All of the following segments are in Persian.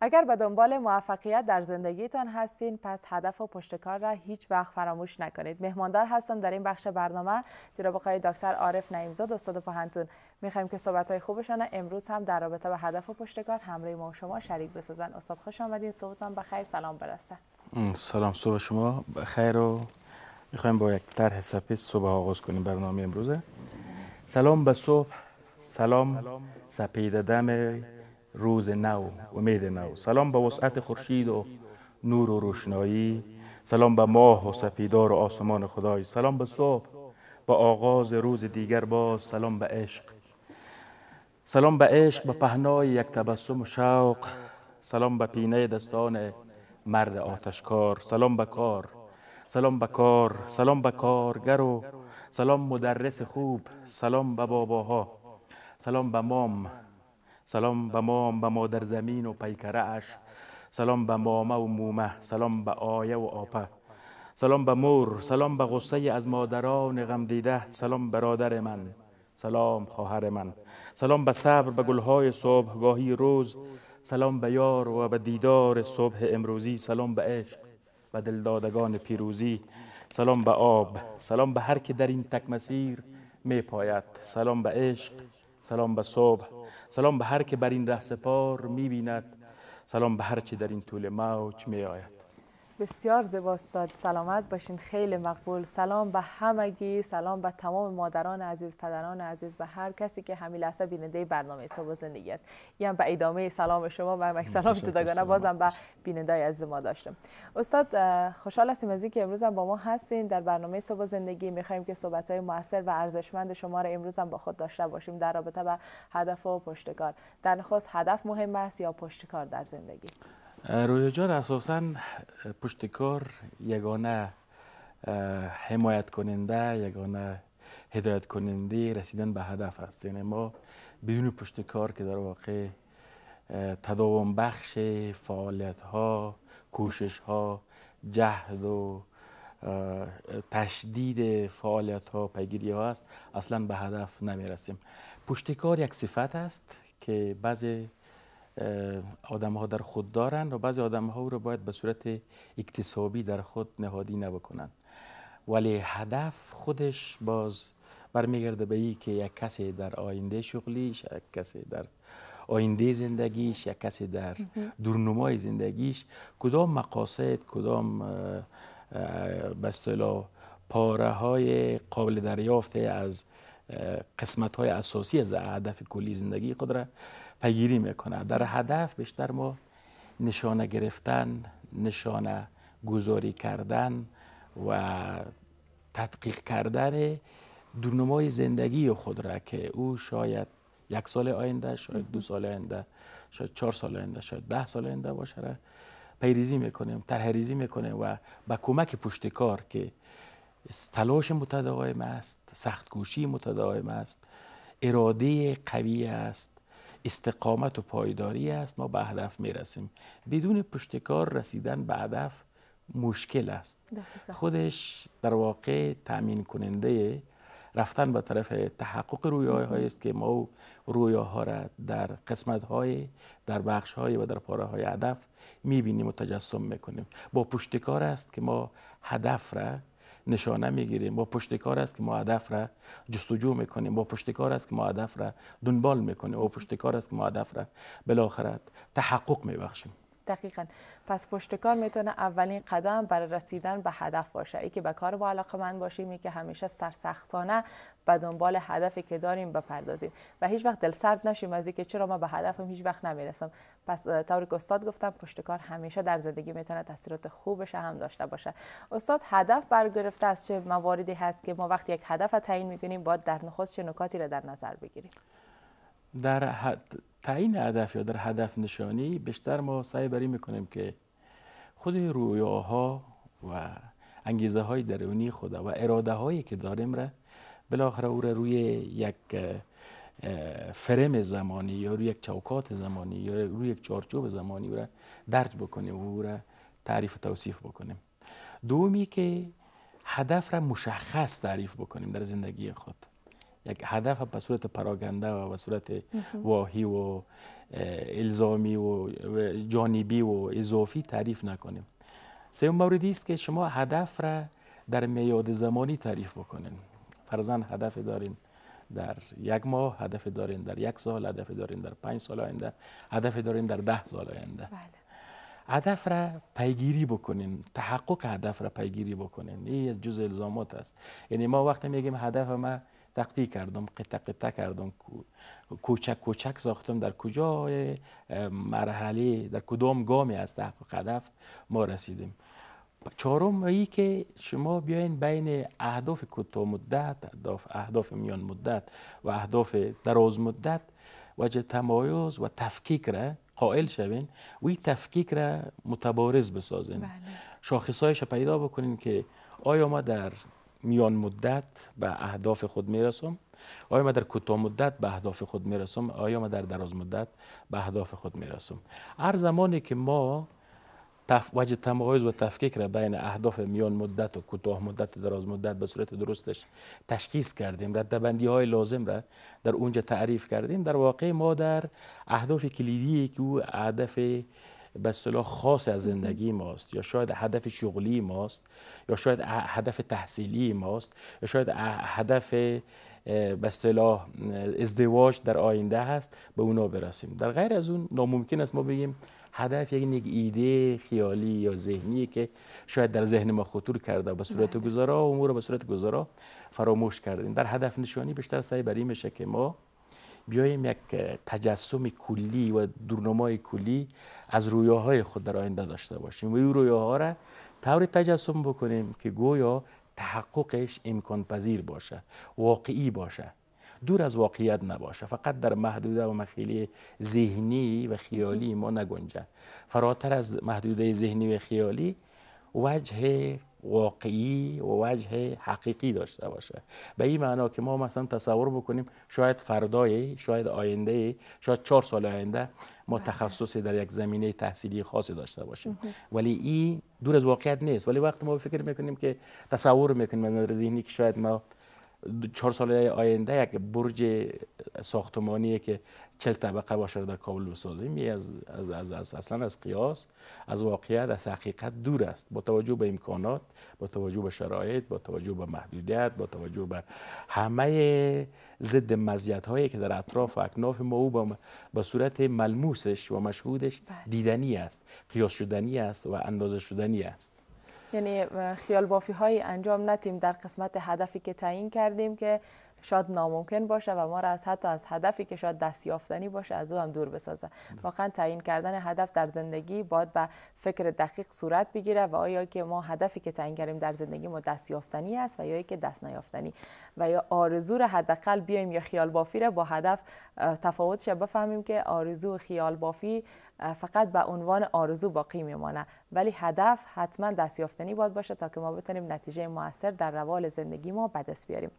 اگر به دنبال موفقیت در زندگیتان هستین پس هدف و پشت کار را هیچ وقت فراموش نکنید مهماندار هستم در این بخش برنامه جناب آقای دکتر عارف نعیمزاد استاد پهنتون میخوایم که صحبت های خوبشان امروز هم در رابطه به هدف و پشتکار همراه ما شما شریک بسازن استاد خوش آمدین صحبتان بخیر سلام برسه سلام صبح شما بخیر و میخوایم با یک طرح سپید صبح آغاز کنیم برنامه امروزه سلام به صبح سلام سپیده روز نو امید نو سلام به وسعت خورشید و نور و روشنایی سلام به ماه و سفیدار و آسمان خدای سلام به صبح به آغاز روز دیگر باز سلام به عشق سلام به عشق به پهنای یک تبسم و شوق سلام به پینه دستان مرد آتشکار سلام به کار سلام به کار سلام به کارگر و سلام مدرس خوب سلام به باباها سلام به مام سلام به مام به مادر زمین و پیکره اش سلام به مامه و مومه سلام به آیه و آپه سلام به مور سلام به غصه از مادران غم دیده سلام برادر من سلام خواهر من سلام به صبر به گلهای گاهی روز سلام به یار و به دیدار صبح امروزی سلام به عشق و دلدادگان پیروزی سلام به آب سلام به هر که در این تک مسیر می پاید سلام به عشق سلام به صبح سلام به هر که بر این ره سپار میبیند سلام به هر چی در این طول موج می آید بسیار استاد سلامت باشین خیلی مقبول سلام به همگی سلام به تمام مادران عزیز پدران عزیز به هر کسی که همین لحظه بیننده برنامه صبح زندگی است این به ادامه سلام شما و مک سلام جداگانه بازم به بیننده از ما داشتم استاد خوشحال هستیم از اینکه امروز هم با ما هستین در برنامه صبح زندگی میخوایم که صحبت های موثر و ارزشمند شما را امروز هم با خود داشته باشیم در رابطه به هدف و پشتکار در نخست هدف مهم است یا پشتکار در زندگی رویا جان اساسا پشتکار یگانه حمایت کننده یگانه هدایت کننده رسیدن به هدف است یعنی ما بدون پشتکار که در واقع تداوم بخش فعالیت ها کوشش ها جهد و تشدید فعالیت ها پیگیری ها است اصلا به هدف نمی رسیم پشتکار یک صفت است که بعضی آدم ها در خود دارند و بعضی آدم ها رو باید به صورت اکتسابی در خود نهادی نبکنند ولی هدف خودش باز برمیگرده به ای که یک کسی در آینده شغلیش یک کسی در آینده زندگیش یک کسی در دورنمای زندگیش کدام مقاصد کدام بستالا پاره های قابل دریافت از قسمت های اساسی از هدف کلی زندگی خود را پیگیری میکنه در هدف بیشتر ما نشانه گرفتن نشانه گذاری کردن و تدقیق کردن دورنمای زندگی خود را که او شاید یک سال آینده شاید دو سال آینده شاید چهار سال آینده شاید ده سال آینده باشه را پیریزی میکنیم ترهریزی میکنیم و به کمک پشتکار که تلاش متداوم است سختگوشی متداوم است اراده قوی است استقامت و پایداری است ما به هدف میرسیم بدون پشتکار رسیدن به هدف مشکل است خودش در واقع تأمین کننده رفتن به طرف تحقق های است که ما ها را در قسمت های در بخش های و در پاره های هدف میبینیم و تجسم میکنیم با پشتکار است که ما هدف را نشانه میگیریم با پشت کار است که ما هدف را جستجو میکنیم با پشت کار است که ما هدف را دنبال میکنیم با پشت کار است که ما هدف را بالاخره تحقق میبخشیم دقیقا پس پشتکار میتونه اولین قدم برای رسیدن به هدف باشه ای که به کار با علاقه من باشیم ای که همیشه سرسختانه به دنبال هدفی که داریم بپردازیم و هیچ وقت دل سرد نشیم از اینکه چرا ما به هدفم هیچ وقت نمیرسم پس طوری که استاد گفتم پشت کار همیشه در زندگی میتونه تاثیرات خوبش هم داشته باشه استاد هدف برگرفته از چه مواردی هست که ما وقتی یک هدف تعیین میکنیم باید در نخست چه نکاتی را در نظر بگیریم در حد تعیین هدف یا در هدف نشانی بیشتر ما سعی بری میکنیم که خود رویاها و انگیزه های درونی خود و اراده هایی که داریم را بالاخره او را روی یک فرم زمانی یا روی یک چوکات زمانی یا روی یک چارچوب زمانی او را درج بکنیم و او را تعریف و توصیف بکنیم دومی که هدف را مشخص تعریف بکنیم در زندگی خود یک هدف به صورت پراگنده و به صورت واهی و الزامی و جانبی و اضافی تعریف نکنیم سوم موردی است که شما هدف را در میاد زمانی تعریف بکنین فرزن هدف دارین در یک ماه هدف دارین در یک سال هدف دارین در پنج سال آینده هدف دارین در ده سال آینده بله. هدف را پیگیری بکنین تحقق هدف را پیگیری بکنین این از جز الزامات است یعنی ما وقتی میگیم هدف ما تقطی کردم قطع قطع کردم کوچک کوچک ساختم در کجای مرحله در کدام گامی از تحقق هدف ما رسیدیم چهارم ای که شما بیاین بین اهداف کوتاه مدت اهداف, اهداف میان مدت و اهداف دراز مدت وجه تمایز و تفکیک را قائل شوین و این تفکیک را متبارز بسازین بله. پیدا بکنین که آیا ما در میان مدت به اهداف خود میرسم آیا ما در کوتاه مدت به اهداف خود میرسم آیا ما در دراز مدت به اهداف خود میرسم هر زمانی که ما تف... وجه تمایز و تفکیک را بین اهداف میان مدت و کوتاه مدت و دراز مدت به صورت درستش تشخیص کردیم ردبندی های لازم را در اونجا تعریف کردیم در واقع ما در اهداف کلیدی که او هدف به اصطلاح خاص از زندگی ماست یا شاید هدف شغلی ماست یا شاید هدف تحصیلی ماست یا شاید هدف به اصطلاح ازدواج در آینده هست به اونا برسیم در غیر از اون ناممکن است ما بگیم هدف یک ایده خیالی یا ذهنی که شاید در ذهن ما خطور کرده و به صورت بله. گذرا و امور به صورت گذرا فراموش کردیم در هدف نشانی بیشتر سعی بر این میشه که ما بیایم یک تجسم کلی و دورنمای کلی از رویاهای خود در آینده داشته باشیم و این رویاها را طور تجسم بکنیم که گویا تحققش امکان پذیر باشه واقعی باشه دور از واقعیت نباشه فقط در محدوده و مخیلی ذهنی و خیالی ما نگنجه فراتر از محدوده ذهنی و خیالی وجه واقعی و وجه حقیقی داشته باشه به این معنا که ما مثلا تصور بکنیم شاید فردای شاید آینده شاید چهار سال آینده ما بله. تخصص در یک زمینه تحصیلی خاصی داشته باشیم ولی این دور از واقعیت نیست ولی وقتی ما فکر میکنیم که تصور میکنیم از ذهنی که شاید ما چهار سال آینده یک برج ساختمانی که چل طبقه باشه در کابل بسازیم یه از, از, از, اصلا از قیاس از واقعیت از حقیقت دور است با توجه به امکانات با توجه به شرایط با توجه به محدودیت با توجه به همه ضد مزیت هایی که در اطراف و اکناف ما او به صورت ملموسش و مشهودش بله. دیدنی است قیاس شدنی است و اندازه شدنی است یعنی خیال بافی های انجام نتیم در قسمت هدفی که تعیین کردیم که شاید ناممکن باشه و ما را از حتی از هدفی که شاید دستیافتنی باشه از او هم دور بسازه واقعا تعیین کردن هدف در زندگی باید به فکر دقیق صورت بگیره و آیا که ما هدفی که تعیین کردیم در زندگی ما دستیافتنی است و یا که دست نیافتنی و یا آرزو را حداقل بیایم یا خیال بافی را با هدف تفاوتش بفهمیم که آرزو و خیال بافی فقط به عنوان آرزو باقی میمانه ولی هدف حتما دستیافتنی باید باشه تا که ما بتونیم نتیجه موثر در روال زندگی ما به دست بیاریم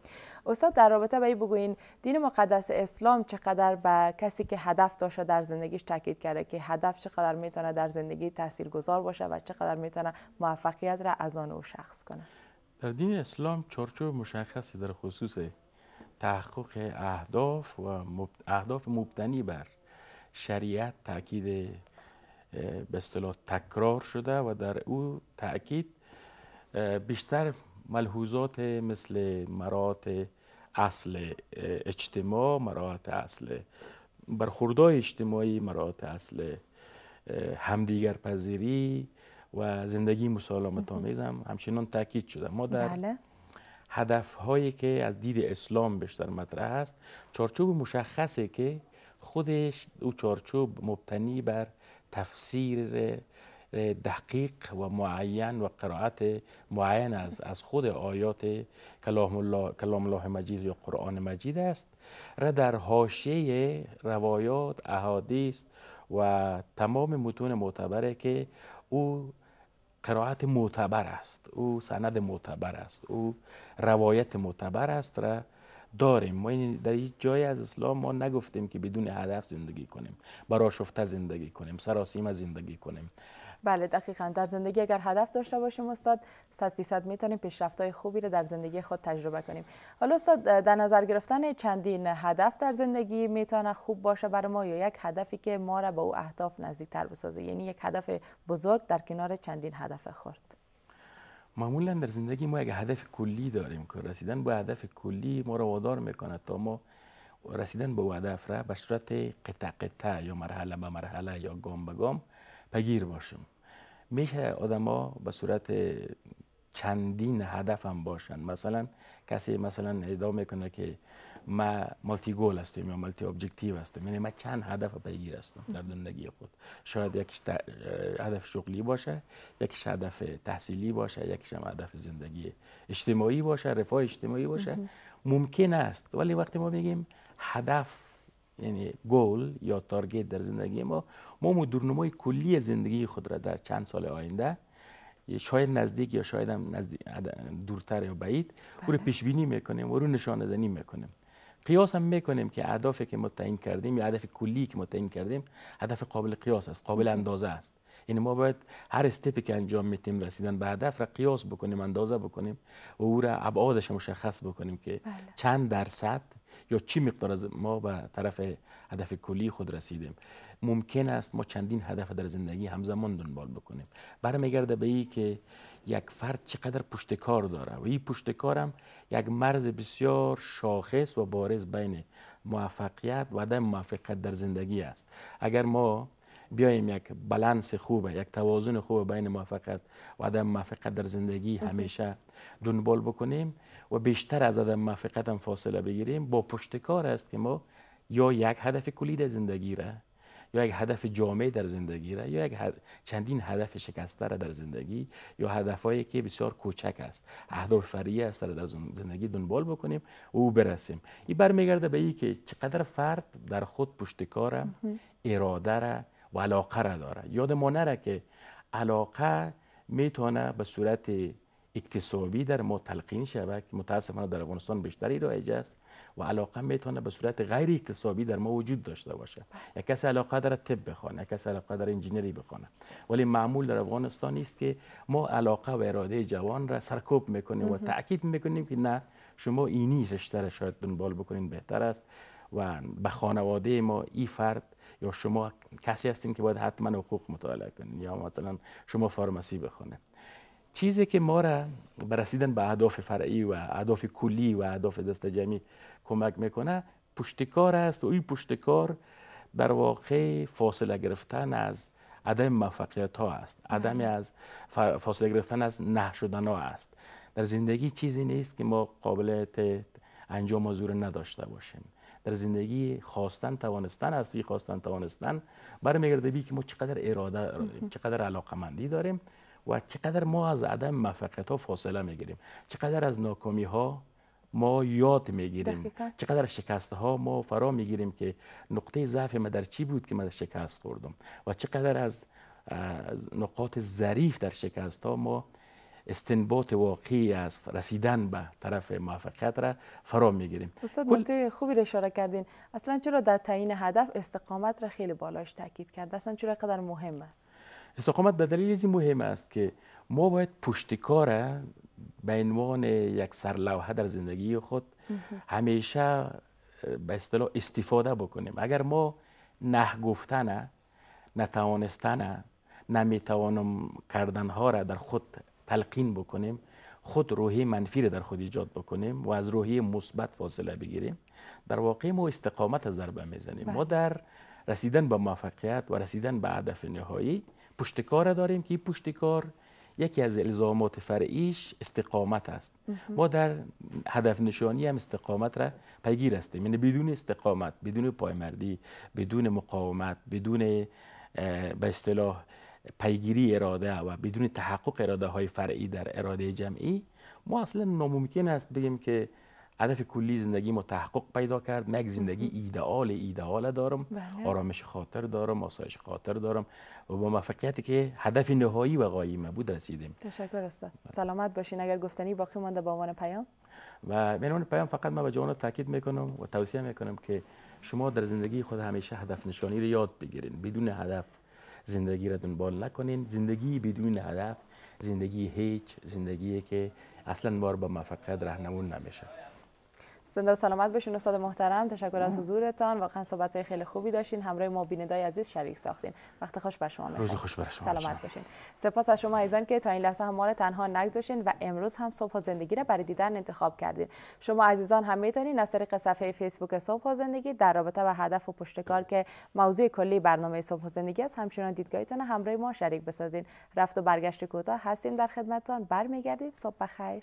استاد در رابطه با این بگوین دین مقدس اسلام چقدر به کسی که هدف داشته در زندگیش تاکید کرده که هدف چقدر میتونه در زندگی تاثیرگذار باشه و چقدر میتونه موفقیت را از آن او شخص کنه در دین اسلام چارچوب مشخصی در خصوص تحقق اهداف و اهداف مبتنی بر شریعت تاکید به اصطلاح تکرار شده و در او تاکید بیشتر ملحوظات مثل مرات اصل اجتماع مرات اصل برخوردهای اجتماعی مرات اصل همدیگر پذیری و زندگی مسالمت آمیز هم همچنان تاکید شده ما در بله. هدف هایی که از دید اسلام بیشتر مطرح است چارچوب مشخصی که خودش او چارچوب مبتنی بر تفسیر دقیق و معین و قرائت معین از از خود آیات کلام الله, کلام الله مجید یا قرآن مجید است را در حاشیه روایات احادیث و تمام متون معتبره که او قرائت معتبر است او سند معتبر است او روایت معتبر است را داریم ما در هیچ جای از اسلام ما نگفتیم که بدون هدف زندگی کنیم براشفته زندگی کنیم سراسیم زندگی کنیم بله دقیقا در زندگی اگر هدف داشته باشیم استاد 100 فیصد میتونیم پیشرفتهای خوبی رو در زندگی خود تجربه کنیم حالا استاد در نظر گرفتن چندین هدف در زندگی میتونه خوب باشه برای ما یا یک هدفی که ما را به او اهداف نزدیکتر بسازه یعنی یک هدف بزرگ در کنار چندین هدف خورد معمولا در زندگی ما یک هدف کلی داریم که رسیدن به هدف کلی ما رو وادار میکنه تا ما رسیدن به هدف را به صورت قطع قطع یا مرحله به مرحله یا گام به گام پگیر باشیم میشه آدما به صورت چندین هدف هم باشن مثلا کسی مثلا ادعا میکنه که ما مالتی گول هستم یا مالتی ابجکتیو هستم یعنی من چند هدف پیگیر هستم در زندگی خود شاید یکیش هدف شغلی باشه یکیش هدف تحصیلی باشه یکیش هم هدف زندگی اجتماعی باشه رفاه اجتماعی باشه ممکن است ولی وقتی ما بگیم هدف یعنی گول یا تارگت در زندگی ما ما مدرنمای کلی زندگی خود را در چند سال آینده شاید نزدیک یا شاید هم دورتر یا بعید او رو بله. پیش بینی میکنیم و رو نشانه زنی میکنیم قیاس هم میکنیم که اهدافی که ما تعیین کردیم یا هدف کلی که تعیین کردیم هدف قابل قیاس است قابل اندازه است یعنی ما باید هر استپی که انجام میتیم رسیدن به هدف را قیاس بکنیم اندازه بکنیم و او را ابعادش مشخص بکنیم که بله. چند درصد یا چی مقدار از ما به طرف هدف کلی خود رسیدیم ممکن است ما چندین هدف در زندگی همزمان دنبال بکنیم برمیگرده به این که یک فرد چقدر پشتکار داره و این پشتکار هم یک مرز بسیار شاخص و بارز بین موفقیت و عدم موفقیت در زندگی است اگر ما بیایم یک بلانس خوبه یک توازن خوب بین موفقیت و عدم موفقیت در زندگی همیشه دنبال بکنیم و بیشتر از عدم موفقیت هم فاصله بگیریم با پشتکار است که ما یا یک هدف کلی در زندگی را یا یک هدف جامعه در زندگی را یا یک چندین هدف شکسته را در زندگی یا هدفهایی که بسیار کوچک است اهداف فریه است را در زندگی دنبال بکنیم او برسیم این برمیگرده به این که چقدر فرد در خود پشتکار اراده را و علاقه را داره یاد ما نره که علاقه میتونه به صورت اکتسابی در ما تلقین شود که متاسفانه در افغانستان بیشتری رایج است و علاقه میتونه به صورت غیر اکتسابی در ما وجود داشته باشه. یک کس علاقه در طب بخونه، یک کس علاقه در انجینری بخونه. ولی معمول در افغانستان است که ما علاقه و اراده جوان را سرکوب میکنیم و تاکید میکنیم که نه شما اینی رشته را شاید دنبال بکنین بهتر است و به خانواده ما این فرد یا شما کسی هستین که باید حتما حقوق مطالعه کنین یا مثلا شما فارمسی بخونید چیزی که ما را برسیدن به اهداف فرعی و اهداف کلی و اهداف دست جمعی کمک میکنه پشتکار است و این پشتکار در واقع فاصله گرفتن از عدم موفقیت ها است بله. عدم از فاصله گرفتن از نه شدن ها است در زندگی چیزی نیست که ما قابلیت انجام زور نداشته باشیم در زندگی خواستن توانستن است خواستن توانستن برمیگرده بی که ما چقدر اراده چقدر علاقمندی داریم و چقدر ما از عدم موفقیت ها فاصله میگیریم چقدر از ناکامی ها ما یاد میگیریم چقدر شکست ها ما فرا میگیریم که نقطه ضعف ما در چی بود که ما شکست خوردم و چقدر از نقاط ظریف در شکست ها ما استنباط واقعی از رسیدن به طرف موفقیت را فرا میگیریم استاد کل... خوبی را اشاره کردین اصلا چرا در تعیین هدف استقامت را خیلی بالاش تاکید کرد اصلا چرا قدر مهم است استقامت به دلیل مهم است که ما باید پشتکار به عنوان یک سرلوحه در زندگی خود همیشه به اصطلاح استفاده بکنیم اگر ما نه گفتن نتوانستن نمیتوانم کردن ها را در خود تلقین بکنیم خود روحی منفی رو در خود ایجاد بکنیم و از روحی مثبت فاصله بگیریم در واقع ما استقامت ضربه میزنیم ما بله. در رسیدن به موفقیت و رسیدن به هدف نهایی پشتکار داریم که پشتکار یکی از الزامات فرعیش استقامت است ما در هدف نشانی هم استقامت را پیگیر هستیم یعنی بدون استقامت بدون پایمردی بدون مقاومت بدون به اصطلاح پیگیری اراده و بدون تحقق اراده های فرعی در اراده جمعی ما اصلا ناممکن است بگیم که هدف کلی زندگی ما تحقق پیدا کرد من یک زندگی ایدئال ایدئال دارم بله. آرامش خاطر دارم آسایش خاطر دارم و با موفقیتی که هدف نهایی و غایی ما بود رسیدیم تشکر استاد سلامت باشین اگر گفتنی باقی مانده با عنوان پیام و به عنوان پیام فقط من به جوانان تاکید میکنم و توصیه میکنم که شما در زندگی خود همیشه هدف نشانی رو یاد بگیرین بدون هدف زندگی را دنبال نکنین زندگی بدون هدف زندگی هیچ زندگی که اصلا بار با موفقیت راهنمون نمیشه زنده سلامت باشین استاد محترم تشکر از حضورتان واقعا صحبت خیلی خوبی داشتین همراه ما بینندای عزیز شریک ساختین وقت خوش بر شما روز خوش بر شما سلامت باشین سپاس از شما عزیزان که تا این لحظه هم ما رو تنها نگذاشین و امروز هم صبح زندگی را برای دیدن انتخاب کردین شما عزیزان هم میتونین از طریق صفحه فیسبوک صبح زندگی در رابطه با هدف و پشتکار که موضوع کلی برنامه صبح زندگی است همچنان دیدگاهتون همراه ما شریک بسازین رفت و برگشت کوتاه هستیم در خدمتتان برمیگردیم صبح بخیر